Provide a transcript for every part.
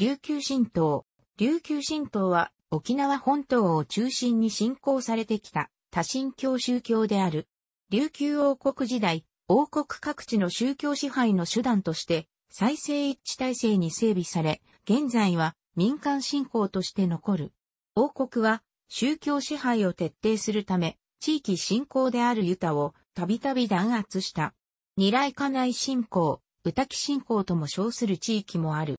琉球新道。琉球新道は沖縄本島を中心に信仰されてきた多神教宗教である。琉球王国時代、王国各地の宗教支配の手段として再生一致体制に整備され、現在は民間信仰として残る。王国は宗教支配を徹底するため、地域信仰であるユタをたびたび弾圧した。二来家内信仰、宇多木信仰とも称する地域もある。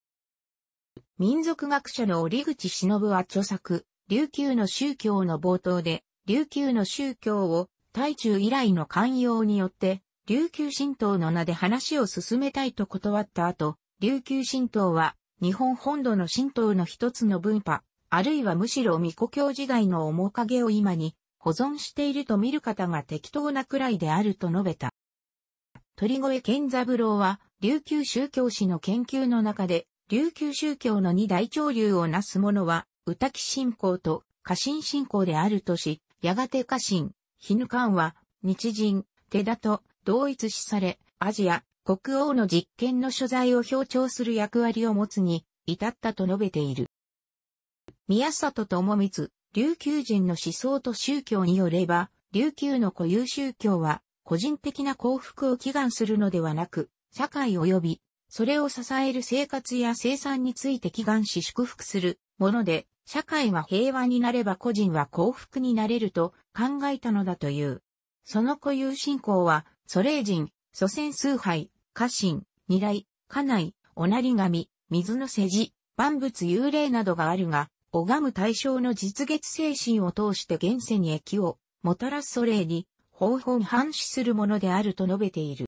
民族学者の折口忍は著作、琉球の宗教の冒頭で、琉球の宗教を、大中以来の寛容によって、琉球神道の名で話を進めたいと断った後、琉球神道は、日本本土の神道の一つの分派、あるいはむしろ巫女教時代の面影を今に保存していると見る方が適当なくらいであると述べた。鳥越健三郎は、琉球宗教史の研究の中で、琉球宗教の二大潮流をなす者は、歌木信仰と家臣信仰であるとし、やがて家臣、ヒヌカは、日人、手だと同一視され、アジア、国王の実権の所在を表徴する役割を持つに、至ったと述べている。宮里智光、琉球人の思想と宗教によれば、琉球の固有宗教は、個人的な幸福を祈願するのではなく、社会及びそれを支える生活や生産について祈願し祝福するもので、社会は平和になれば個人は幸福になれると考えたのだという。その固有信仰は、祖霊人、祖先崇拝、家臣、二代、家内、おなり神、水の世事、万物幽霊などがあるが、拝む対象の実月精神を通して現世に益をもたらす祖霊に、方法に反しするものであると述べている。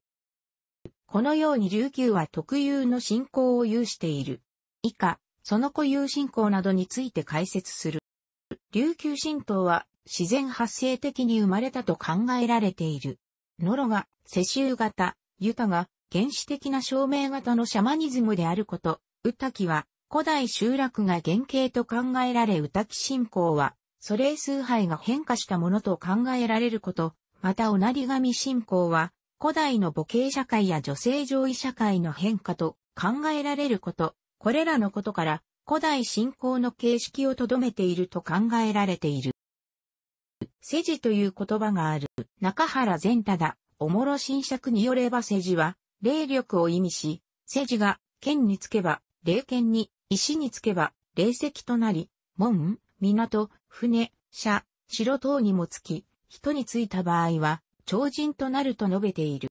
このように琉球は特有の信仰を有している。以下、その固有信仰などについて解説する。琉球神道は自然発生的に生まれたと考えられている。ノロが世襲型、ユタが原始的な証明型のシャマニズムであること、ウタキは古代集落が原型と考えられウタキ信仰は、それ崇拝が変化したものと考えられること、またオナリ神信仰は、古代の母系社会や女性上位社会の変化と考えられること、これらのことから古代信仰の形式をとどめていると考えられている。世事という言葉がある中原善忠、おもろ新釈によれば世事は霊力を意味し、世事が剣につけば霊剣に、石につけば霊石となり、門、港、船、車、城等にもつき、人についた場合は、超人となると述べている。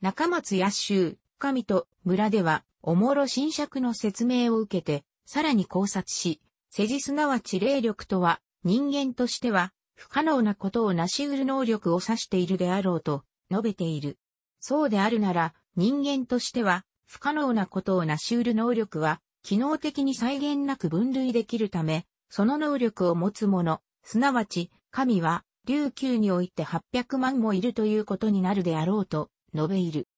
中松野州、神と村では、おもろ新釈の説明を受けて、さらに考察し、世事すなわち霊力とは、人間としては、不可能なことを成し得る能力を指しているであろうと述べている。そうであるなら、人間としては、不可能なことを成し得る能力は、機能的に際限なく分類できるため、その能力を持つ者、すなわち、神は、琉球において800万もいるということになるであろうと述べいる。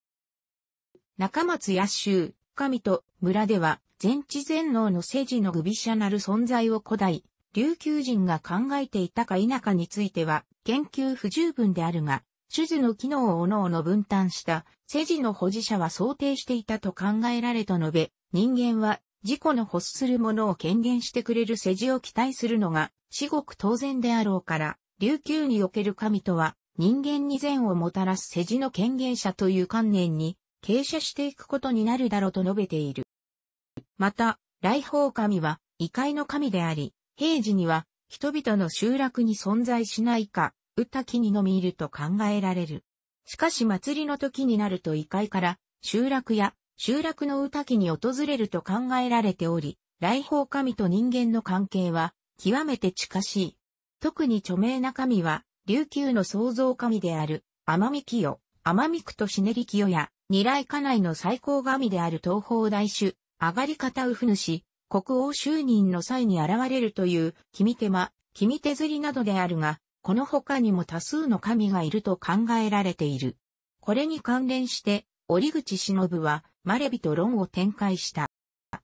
中松野州、神と村では、全知全能の世事のグビシャなる存在を古代、琉球人が考えていたか否かについては、研究不十分であるが、種術の機能を各々分担した、世事の保持者は想定していたと考えられと述べ、人間は自己の欲するものを権限してくれる世事を期待するのが、至極当然であろうから、琉球における神とは、人間に善をもたらす世事の権限者という観念に、傾斜していくことになるだろうと述べている。また、来訪神は、異界の神であり、平時には、人々の集落に存在しないか、打た木にのみいると考えられる。しかし祭りの時になると異界から、集落や、集落の歌木に訪れると考えられており、来訪神と人間の関係は、極めて近しい。特に著名な神は、琉球の創造神である、天見清、天見久としねり清や、二来家内の最高神である東方大主、上がり方うふ主、国王就任の際に現れるという、君手間、君手釣りなどであるが、この他にも多数の神がいると考えられている。これに関連して、折口忍は、マレビと論を展開した。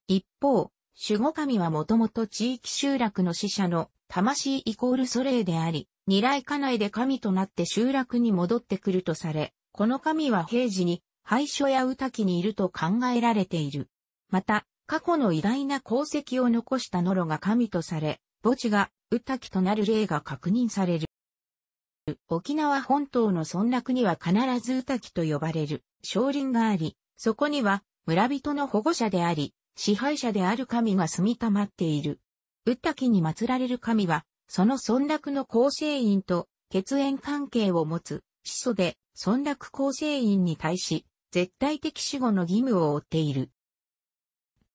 一方、守護神はもともと地域集落の死者の魂イコールソレイであり、二来家内で神となって集落に戻ってくるとされ、この神は平時に廃所や宇滝にいると考えられている。また、過去の偉大な功績を残したノロが神とされ、墓地が宇滝となる例が確認される。沖縄本島の村落には必ず宇滝と呼ばれる、少林があり、そこには村人の保護者であり、支配者である神が住みたまっている。うったきに祀られる神は、その村落の構成員と血縁関係を持つ、始祖で村落構成員に対し、絶対的守護の義務を負っている。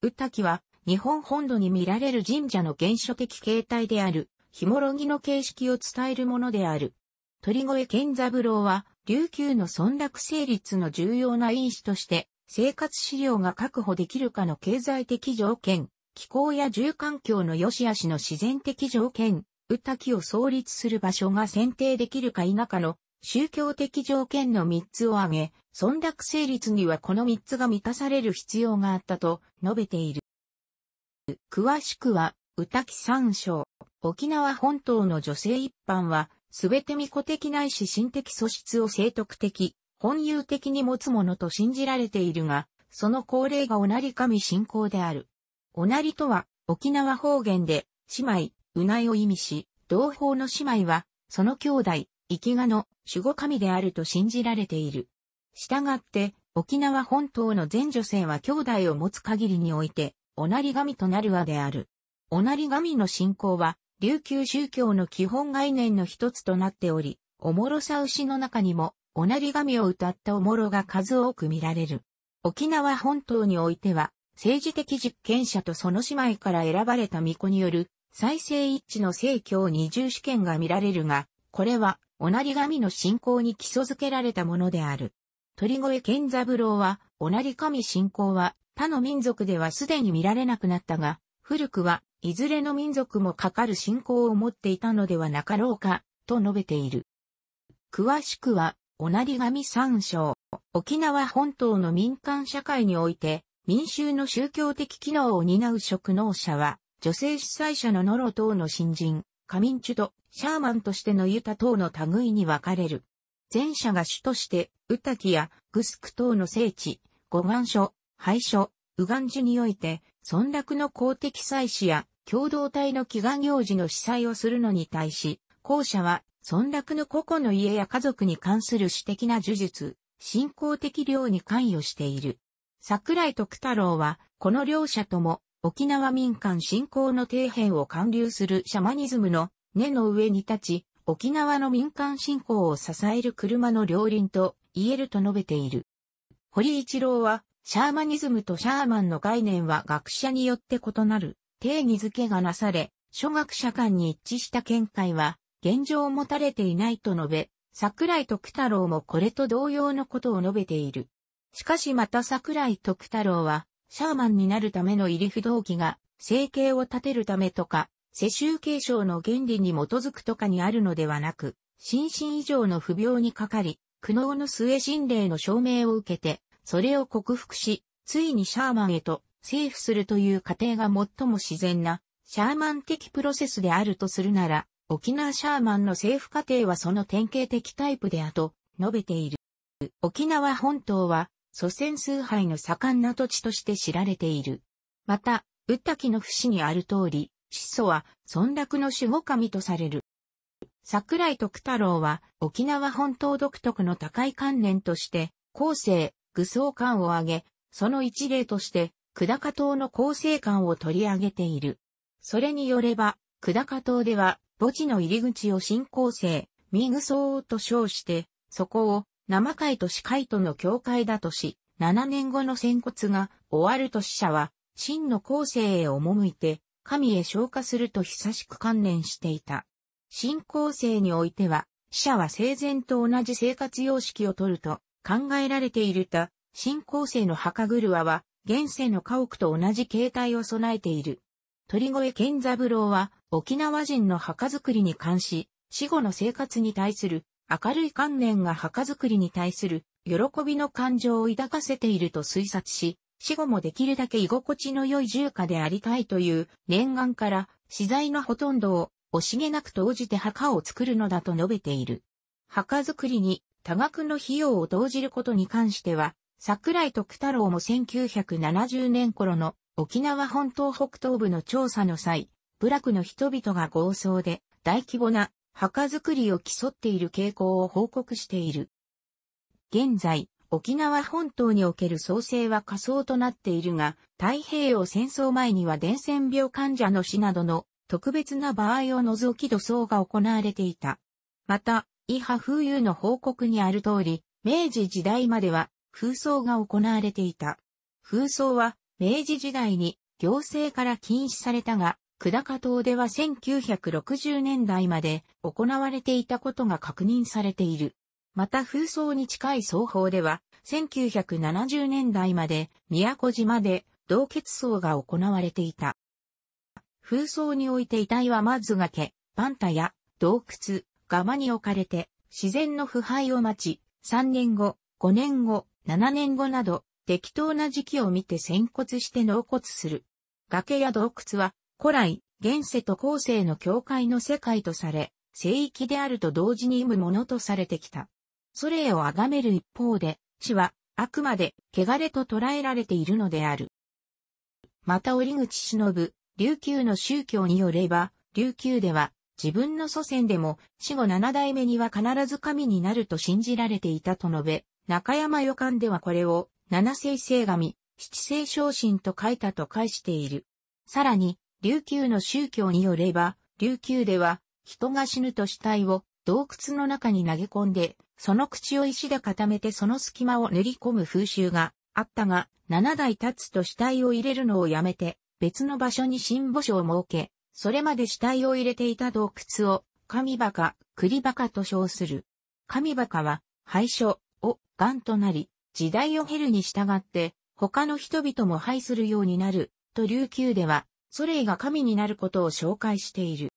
うったきは、日本本土に見られる神社の原初的形態である、ひもろぎの形式を伝えるものである。鳥越健三郎は、琉球の村落成立の重要な因子として、生活資料が確保できるかの経済的条件、気候や住環境の良し悪しの自然的条件、宇多木を創立する場所が選定できるか否かの宗教的条件の3つを挙げ、存落成立にはこの3つが満たされる必要があったと述べている。詳しくは、宇多木三章、沖縄本島の女性一般は、すべて巫女的ないし神的素質を生徳的、本有的に持つものと信じられているが、その恒例がおなり神信仰である。おなりとは、沖縄方言で、姉妹、うないを意味し、同胞の姉妹は、その兄弟、生きがの守護神であると信じられている。従って、沖縄本島の全女性は兄弟を持つ限りにおいて、おなり神となるわである。おなり神の信仰は、琉球宗教の基本概念の一つとなっており、おもろさ牛の中にも、おなり神を歌ったおもろが数多く見られる。沖縄本島においては、政治的実験者とその姉妹から選ばれた巫女による再生一致の政教二重試験が見られるが、これは、おなり神の信仰に基礎づけられたものである。鳥越健三郎は、おなり神信仰は、他の民族ではすでに見られなくなったが、古くは、いずれの民族もかかる信仰を持っていたのではなかろうか、と述べている。詳しくは、おなり神三章、沖縄本島の民間社会において、民衆の宗教的機能を担う職能者は、女性主催者のノロ等の新人、カミンチュとシャーマンとしてのユタ等の類に分かれる。前者が主として、ウタキやグスク等の聖地、護岸所、廃所、ウガンジュにおいて、村落の公的祭祀や共同体の祈願行事の司祭をするのに対し、後者は村落の個々の家や家族に関する私的な呪術、信仰的領に関与している。桜井徳太郎は、この両者とも、沖縄民間信仰の底辺を貫流するシャマニズムの根の上に立ち、沖縄の民間信仰を支える車の両輪と言えると述べている。堀一郎は、シャーマニズムとシャーマンの概念は学者によって異なる定義づけがなされ、諸学者間に一致した見解は、現状を持たれていないと述べ、桜井徳太郎もこれと同様のことを述べている。しかしまた桜井徳太郎は、シャーマンになるための入り不動機が、生計を立てるためとか、世襲継承の原理に基づくとかにあるのではなく、心身以上の不病にかかり、苦悩の末心霊の証明を受けて、それを克服し、ついにシャーマンへと、政府するという過程が最も自然な、シャーマン的プロセスであるとするなら、沖縄シャーマンの政府過程はその典型的タイプであと述べている。沖縄本島は祖先崇拝の盛んな土地として知られている。また、ウッタキの節にある通り、始祖は村落の守護神とされる。桜井徳太郎は沖縄本島独特の高い観念として、後世、愚僧観を挙げ、その一例として、久高島の後世観を取り上げている。それによれば、久高島では墓地の入り口を新仰生ミグソーと称して、そこを生海と死海との境界だとし、7年後の戦骨が終わると死者は、真の後世へ赴いて、神へ昇華すると久しく観念していた。新仰生においては、死者は生前と同じ生活様式をとると考えられているた、新仰生の墓車は、現世の家屋と同じ形態を備えている。鳥越健三郎は、沖縄人の墓作りに関し、死後の生活に対する明るい観念が墓作りに対する喜びの感情を抱かせていると推察し、死後もできるだけ居心地の良い住家でありたいという念願から、資材のほとんどを惜しげなく投じて墓を作るのだと述べている。墓作りに多額の費用を投じることに関しては、桜井徳太郎も1970年頃の沖縄本島北東部の調査の際、部落の人々が合奏で大規模な墓作りを競っている傾向を報告している。現在、沖縄本島における創生は仮想となっているが、太平洋戦争前には伝染病患者の死などの特別な場合を除き土葬が行われていた。また、伊波風遊の報告にある通り、明治時代までは風葬が行われていた。風葬は明治時代に行政から禁止されたが、久高島では1960年代まで行われていたことが確認されている。また風葬に近い双方では、1970年代まで宮古島で同血葬が行われていた。風葬において遺体はまず崖、パンタや洞窟、釜に置かれて自然の腐敗を待ち、3年後、5年後、7年後など適当な時期を見て潜骨して納骨する。崖や洞窟は古来、現世と後世の境界の世界とされ、聖域であると同時に生むものとされてきた。それを崇める一方で、死は、あくまで、汚れと捉えられているのである。また、折口忍、琉球の宗教によれば、琉球では、自分の祖先でも、死後七代目には必ず神になると信じられていたと述べ、中山予感ではこれを、七世聖神、七世昇神と書いたと返している。さらに、琉球の宗教によれば、琉球では、人が死ぬと死体を洞窟の中に投げ込んで、その口を石で固めてその隙間を塗り込む風習があったが、七代経つと死体を入れるのをやめて、別の場所に新墓所を設け、それまで死体を入れていた洞窟を、神バカ、栗バカと称する。神バカは、廃所を癌となり、時代を経るに従って、他の人々も廃するようになる、と琉球ではソレイが神になることを紹介している。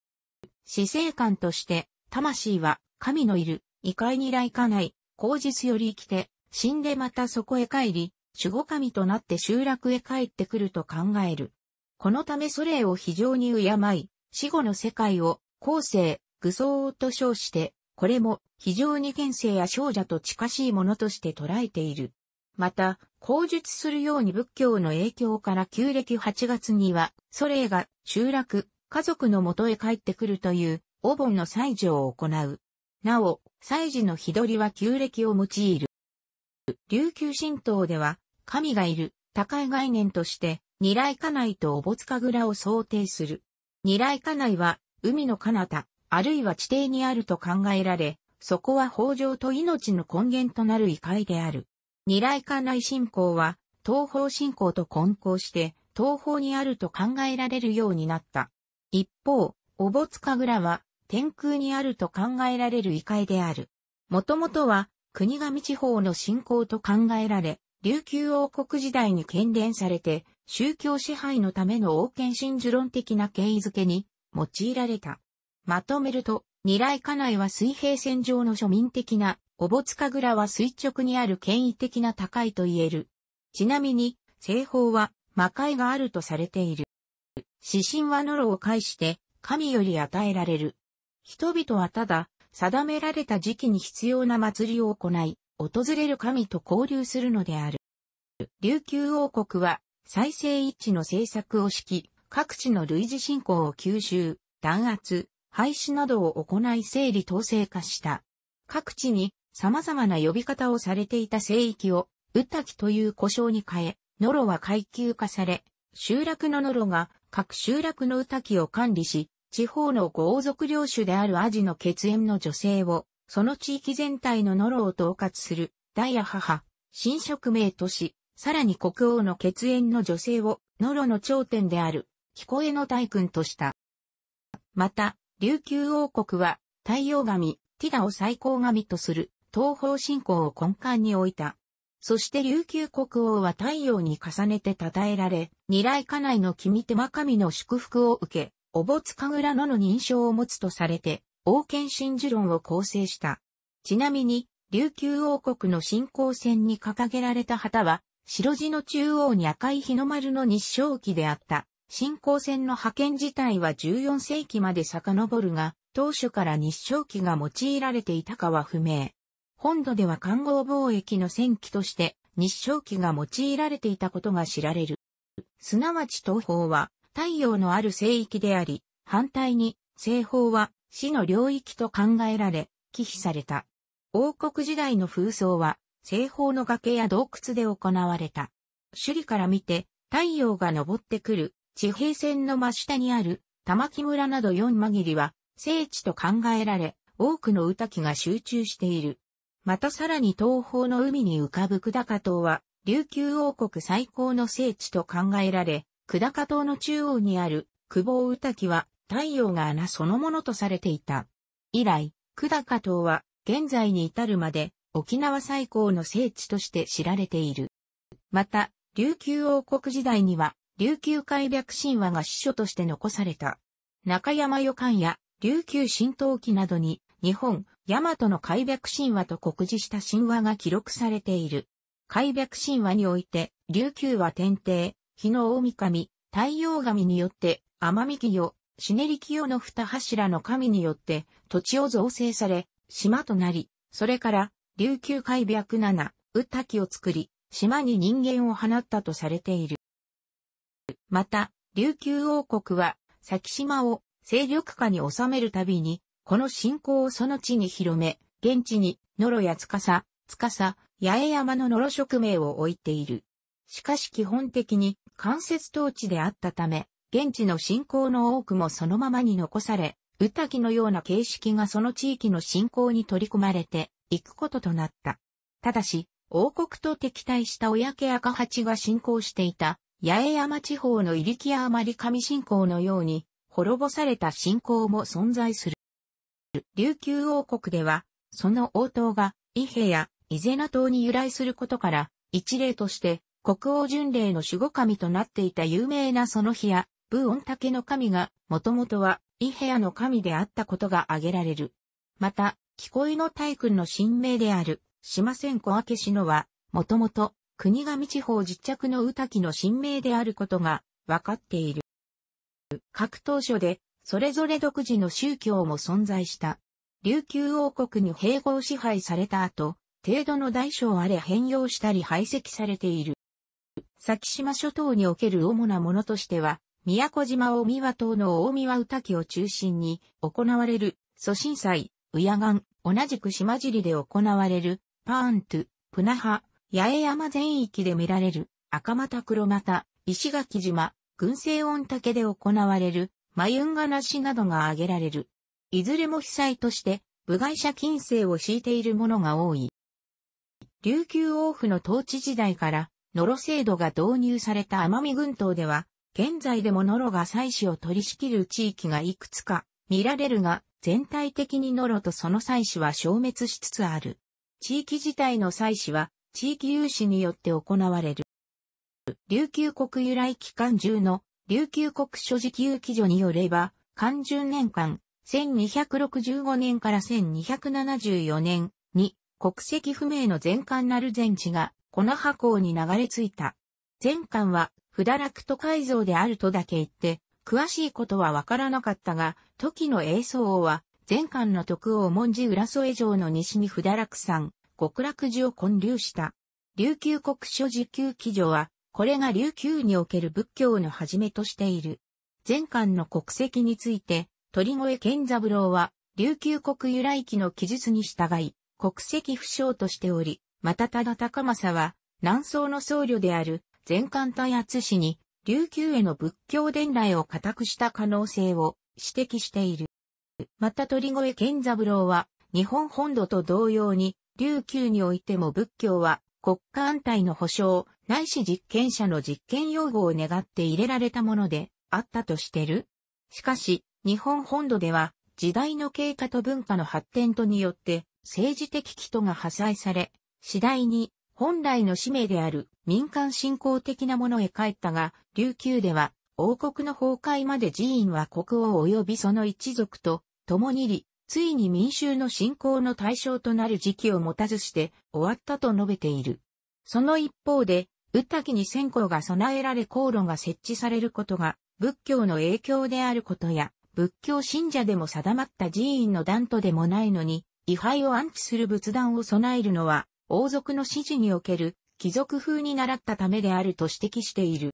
死生観として、魂は神のいる、異界に来かない、口実より生きて、死んでまたそこへ帰り、守護神となって集落へ帰ってくると考える。このためソレイを非常に敬い、死後の世界を、後世、愚僧と称して、これも非常に現世や少女と近しいものとして捉えている。また、口述するように仏教の影響から旧暦8月には、ソレイが集落、家族の元へ帰ってくるという、お盆の祭事を行う。なお、祭事の日取りは旧暦を用いる。琉球神道では、神がいる、高い概念として、二来家内とおぼつかぐらを想定する。二来家内は、海の彼方、あるいは地底にあると考えられ、そこは豊穣と命の根源となる異界である。二来館内信仰は、東方信仰と混交して、東方にあると考えられるようになった。一方、おぼつかぐらは、天空にあると考えられる異界である。もともとは、国神地方の信仰と考えられ、琉球王国時代に喧伝されて、宗教支配のための王権真珠論的な経緯づけに用いられた。まとめると、二来家内は水平線上の庶民的なおぼつかぐらは垂直にある権威的な高いと言える。ちなみに、西方は魔界があるとされている。指針はノロを介して神より与えられる。人々はただ定められた時期に必要な祭りを行い、訪れる神と交流するのである。琉球王国は再生一致の政策を敷き、各地の類似信仰を吸収、弾圧、廃止などを行い整理統制化した。各地に様々な呼び方をされていた聖域を、ウタキという呼称に変え、ノロは階級化され、集落のノロが各集落のウタキを管理し、地方の豪族領主であるアジの血縁の女性を、その地域全体のノロを統括する、ダイヤ母、新職名とし、さらに国王の血縁の女性を、ノロの頂点である、こえの大君とした。また、琉球王国は、太陽神、ティダを最高神とする、東方信仰を根幹に置いた。そして琉球国王は太陽に重ねて称えられ、二来家内の君手間神の祝福を受け、おぼかぐらのの認証を持つとされて、王権真珠論を構成した。ちなみに、琉球王国の信仰線に掲げられた旗は、白地の中央に赤い日の丸の日照旗であった。信仰線の派遣自体は14世紀まで遡るが、当初から日照旗が用いられていたかは不明。本土では官号貿易の戦記として日照記が用いられていたことが知られる。すなわち東方は太陽のある聖域であり、反対に西方は死の領域と考えられ、忌避された。王国時代の風葬は西方の崖や洞窟で行われた。首里から見て太陽が昇ってくる地平線の真下にある玉木村など四間切りは聖地と考えられ、多くの歌記が集中している。またさらに東方の海に浮かぶ久高島は、琉球王国最高の聖地と考えられ、久高島の中央にある久保宇滝は太陽が穴そのものとされていた。以来、久高島は現在に至るまで沖縄最高の聖地として知られている。また、琉球王国時代には琉球海略神話が司書として残された。中山予感や琉球新陶器などに日本、ヤマトの開闢神話と告示した神話が記録されている。開闢神話において、琉球は天帝、日の大神、太陽神によって、天美清、シネリ清の二柱の神によって、土地を造成され、島となり、それから、琉球開闢七、宇木を作り、島に人間を放ったとされている。また、琉球王国は、先島を勢力下に収めるたびに、この信仰をその地に広め、現地に、ノロや司、司、八重山のノロ職名を置いている。しかし基本的に間接統治であったため、現地の信仰の多くもそのままに残され、宇滝のような形式がその地域の信仰に取り込まれていくこととなった。ただし、王国と敵対した親家赤八が信仰していた、八重山地方の入木やあまり神信仰のように、滅ぼされた信仰も存在する。る琉球王国では、その応答が、伊兵や伊是名島に由来することから、一例として、国王巡礼の守護神となっていた有名なその日や、武恩竹の神が、もともとは、伊兵の神であったことが挙げられる。また、聞こえの大君の神明である、島千小明氏のは、もともと、国神地方実着の宇滝の神明であることが、わかっている。各当所で、それぞれ独自の宗教も存在した。琉球王国に併合支配された後、程度の大小あれ変容したり排斥されている。先島諸島における主なものとしては、宮古島大宮島の大宮歌記を中心に行われる、祖神祭、ウヤガン、同じく島尻で行われる、パーントゥ、プナハ、八重山全域で見られる、赤股黒股、石垣島、群生御竹で行われる、マユンガナシなどが挙げられる。いずれも被災として、部外者禁制を敷いているものが多い。琉球王府の統治時代から、ノロ制度が導入された奄美群島では、現在でもノロが祭祀を取り仕切る地域がいくつか見られるが、全体的にノロとその祭祀は消滅しつつある。地域自体の祭祀は、地域有志によって行われる。琉球国由来期間中の琉球国書事給記所によれば、漢1年間、1265年から1274年に国籍不明の全艦なる全地がの波港に流れ着いた。全艦は不堕落と改造であるとだけ言って、詳しいことはわからなかったが、時の英宗王は、全艦の徳王文字浦添城の西に不堕落山、極楽寺を建立した。琉球国書事給記所は、これが琉球における仏教の始めとしている。前巻の国籍について、鳥越健三郎は、琉球国由来記の記述に従い、国籍不詳としており、またただ高政は、南宋の僧侶である前巻対圧氏に、琉球への仏教伝来を固くした可能性を指摘している。また鳥越健三郎は、日本本土と同様に、琉球においても仏教は国家安泰の保障、ないし実験者の実験用語を願って入れられたものであったとしてる。しかし、日本本土では時代の経過と文化の発展とによって政治的基礎が破砕され、次第に本来の使命である民間信仰的なものへ帰ったが、琉球では王国の崩壊まで寺院は国王及びその一族と共にり、ついに民衆の信仰の対象となる時期を持たずして終わったと述べている。その一方で、宇滝に線香が備えられ航路が設置されることが仏教の影響であることや、仏教信者でも定まった寺院の断とでもないのに、位牌を安置する仏壇を備えるのは、王族の指示における貴族風に習ったためであると指摘している。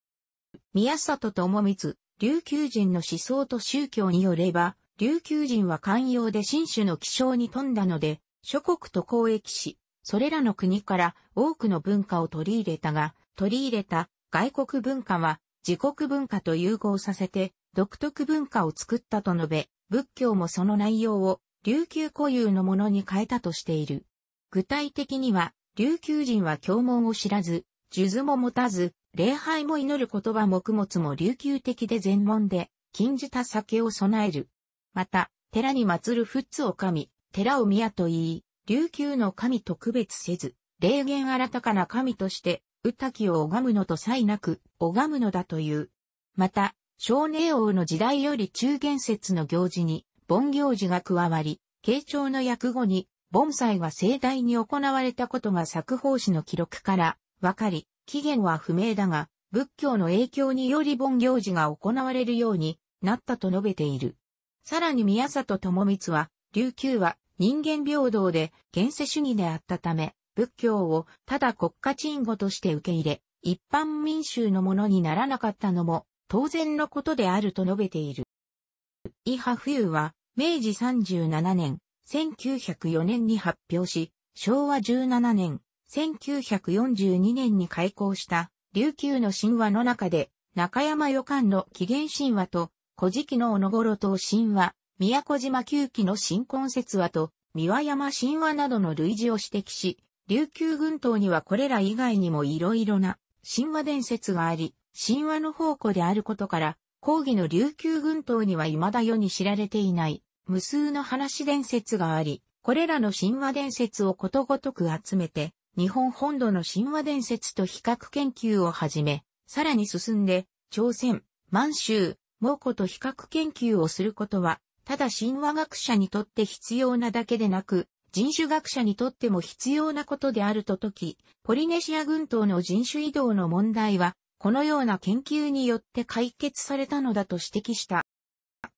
宮里智光、琉球人の思想と宗教によれば、琉球人は寛容で新種の気象に富んだので、諸国と交易し、それらの国から多くの文化を取り入れたが、取り入れた外国文化は自国文化と融合させて独特文化を作ったと述べ、仏教もその内容を琉球固有のものに変えたとしている。具体的には、琉球人は教文を知らず、数珠も持たず、礼拝も祈る言葉も物も琉球的で全文で、禁じた酒を備える。また、寺に祀る仏を神、寺を宮と言い、琉球の神と区別せず、霊言新たかな神として宇滝を拝むのとさえなく、拝むのだという。また、少年王の時代より中元節の行事に、盆行事が加わり、慶長の役後に、盆栽は盛大に行われたことが作法師の記録から分かり、起源は不明だが、仏教の影響により盆行事が行われるようになったと述べている。さらに宮里智光は、琉球は人間平等で現世主義であったため、仏教をただ国家鎮護として受け入れ、一般民衆のものにならなかったのも当然のことであると述べている。伊波冬は明治37年、1904年に発表し、昭和17年、1942年に開校した琉球の神話の中で、中山予感の起源神話と、古事記のおのごろと神話、宮古島旧記の新婚説話と、三輪山神話などの類似を指摘し、琉球群島にはこれら以外にも色々な神話伝説があり、神話の宝庫であることから、講義の琉球群島には未だ世に知られていない無数の話伝説があり、これらの神話伝説をことごとく集めて、日本本土の神話伝説と比較研究を始め、さらに進んで、朝鮮、満州、蒙古と比較研究をすることは、ただ神話学者にとって必要なだけでなく、人種学者にとっても必要なことであると説き、ポリネシア群島の人種移動の問題は、このような研究によって解決されたのだと指摘した。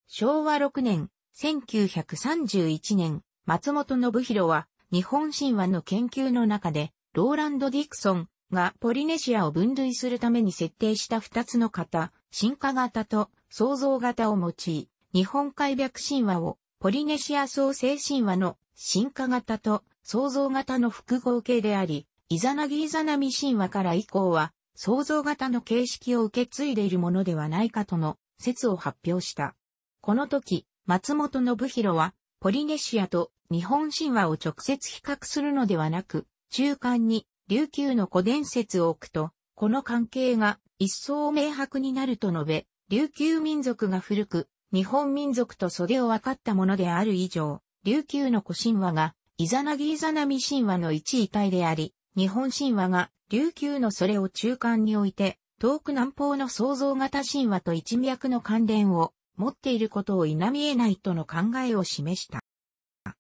昭和6年、1931年、松本信弘は、日本神話の研究の中で、ローランド・ディクソンがポリネシアを分類するために設定した2つの型、進化型と創造型を用い、日本海白神話をポリネシア創生神話の進化型と創造型の複合形であり、イザナギイザナミ神話から以降は、創造型の形式を受け継いでいるものではないかとの説を発表した。この時、松本信弘は、ポリネシアと日本神話を直接比較するのではなく、中間に琉球の古伝説を置くと、この関係が一層明白になると述べ、琉球民族が古く、日本民族と袖を分かったものである以上、琉球の古神話が、イザナギイザナミ神話の一位体であり、日本神話が、琉球のそれを中間に置いて、遠く南方の創造型神話と一脈の関連を持っていることを否めないとの考えを示した。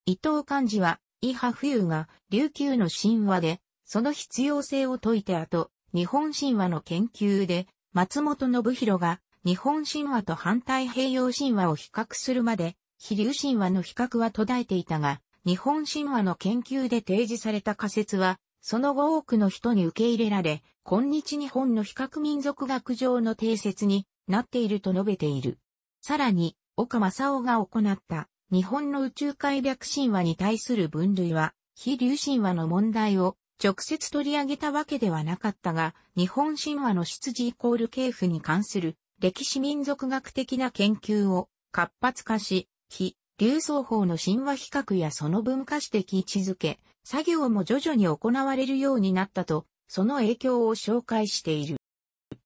伊藤漢字は、伊波冬が琉球の神話で、その必要性を説いて後、日本神話の研究で、松本信弘が日本神話と反対平洋神話を比較するまで、飛竜神話の比較は途絶えていたが、日本神話の研究で提示された仮説は、その後多くの人に受け入れられ、今日日本の比較民族学上の定説になっていると述べている。さらに、岡正夫が行った日本の宇宙開略神話に対する分類は、非流神話の問題を直接取り上げたわけではなかったが、日本神話の出自イコール系譜に関する歴史民族学的な研究を活発化し、非、流奏法の神話比較やその文化史的位置づけ、作業も徐々に行われるようになったと、その影響を紹介している。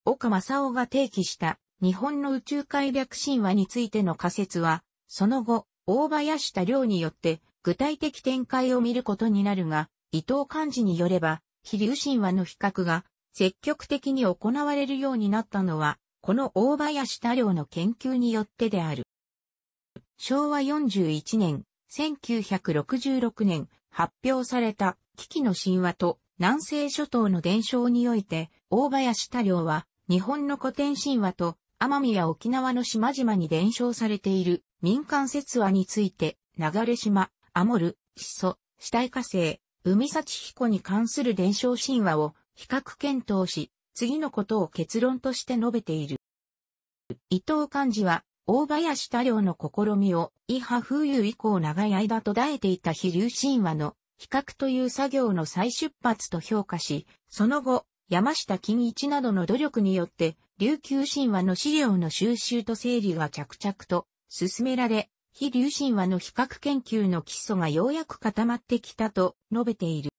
岡正夫が提起した日本の宇宙開略神話についての仮説は、その後、大林多良によって具体的展開を見ることになるが、伊藤漢字によれば、非流神話の比較が積極的に行われるようになったのは、この大林多良の研究によってである。昭和41年、1966年発表された危機の神話と南西諸島の伝承において、大林多良は日本の古典神話と奄美や沖縄の島々に伝承されている民間説話について、流れ島、アモル、シソ、死体火星、海幸彦に関する伝承神話を比較検討し、次のことを結論として述べている。伊藤漢字は大林太郎の試みを、伊波風流以降長い間途絶えていた飛流神話の、比較という作業の再出発と評価し、その後、山下金一などの努力によって、琉球神話の資料の収集と整理が着々と進められ、非流神話の比較研究の基礎がようやく固まってきたと述べている。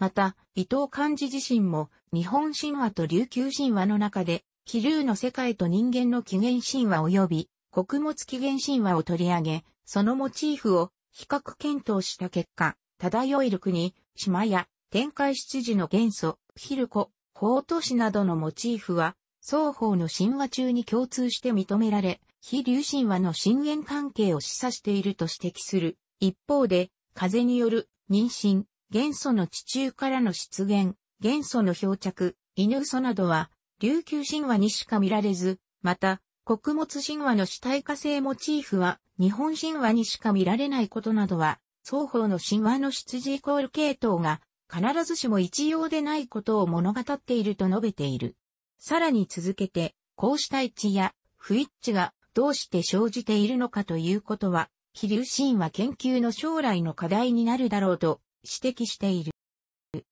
また、伊藤漢字自身も日本神話と琉球神話の中で気流の世界と人間の起源神話及び穀物起源神話を取り上げ、そのモチーフを比較検討した結果、漂いる国、島や天界出自の元素、ヒルコ、法都市などのモチーフは、双方の神話中に共通して認められ、非流神話の震源関係を示唆していると指摘する。一方で、風による妊娠、元素の地中からの出現、元素の漂着、犬嘘などは、琉球神話にしか見られず、また、穀物神話の主体化性モチーフは日本神話にしか見られないことなどは、双方の神話の出自イコール系統が必ずしも一様でないことを物語っていると述べている。さらに続けて、こうした一致や不一致がどうして生じているのかということは、気流神話研究の将来の課題になるだろうと指摘している。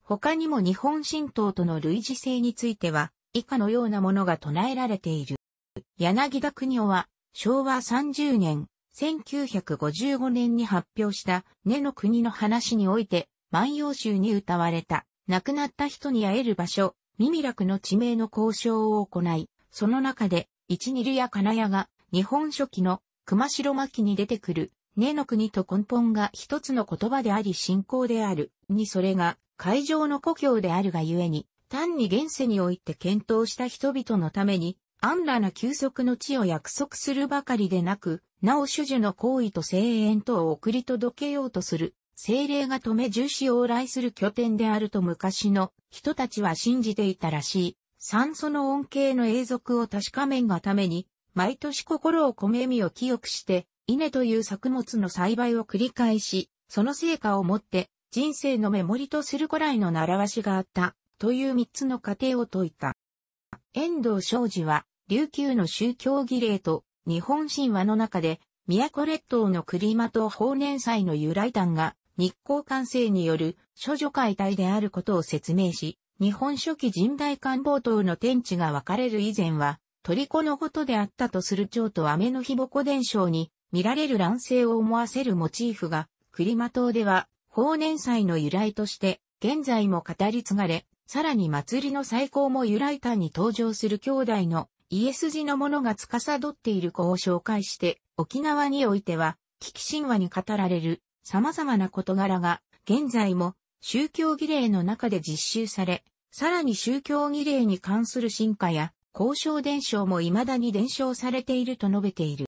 他にも日本神道との類似性については、以下のようなものが唱えられている。柳田国夫は、昭和30年、1955年に発表した、根の国の話において、万葉集に歌われた、亡くなった人に会える場所、耳楽の地名の交渉を行い、その中で、一二流や金谷が、日本書紀の熊代巻に出てくる、根の国と根本が一つの言葉であり信仰である、にそれが、会場の故郷であるがゆえに、単に現世において検討した人々のために、安らな休息の地を約束するばかりでなく、なお主樹の行為と声援等を送り届けようとする、精霊が止め重視往来する拠点であると昔の人たちは信じていたらしい。酸素の恩恵の永続を確かめんがために、毎年心をめみを清くして、稲という作物の栽培を繰り返し、その成果をもって人生のメモリとする古来の習わしがあった。という三つの過程を説いた。遠藤昌司は、琉球の宗教儀礼と日本神話の中で、都列島の栗と法年祭の由来団が日光完成による諸女解体であることを説明し、日本初期神代官房等の天地が分かれる以前は、虜のことであったとする蝶と雨の日ぼこ伝承に見られる乱世を思わせるモチーフが、栗間島では、法年祭の由来として、現在も語り継がれ、さらに祭りの最高も由来譚に登場する兄弟のイエス字のものが司っている子を紹介して、沖縄においては、危機神話に語られる様々な事柄が、現在も宗教儀礼の中で実習され、さらに宗教儀礼に関する進化や、交渉伝承も未だに伝承されていると述べている。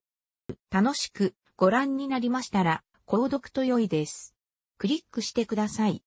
楽しくご覧になりましたら、購読と良いです。クリックしてください。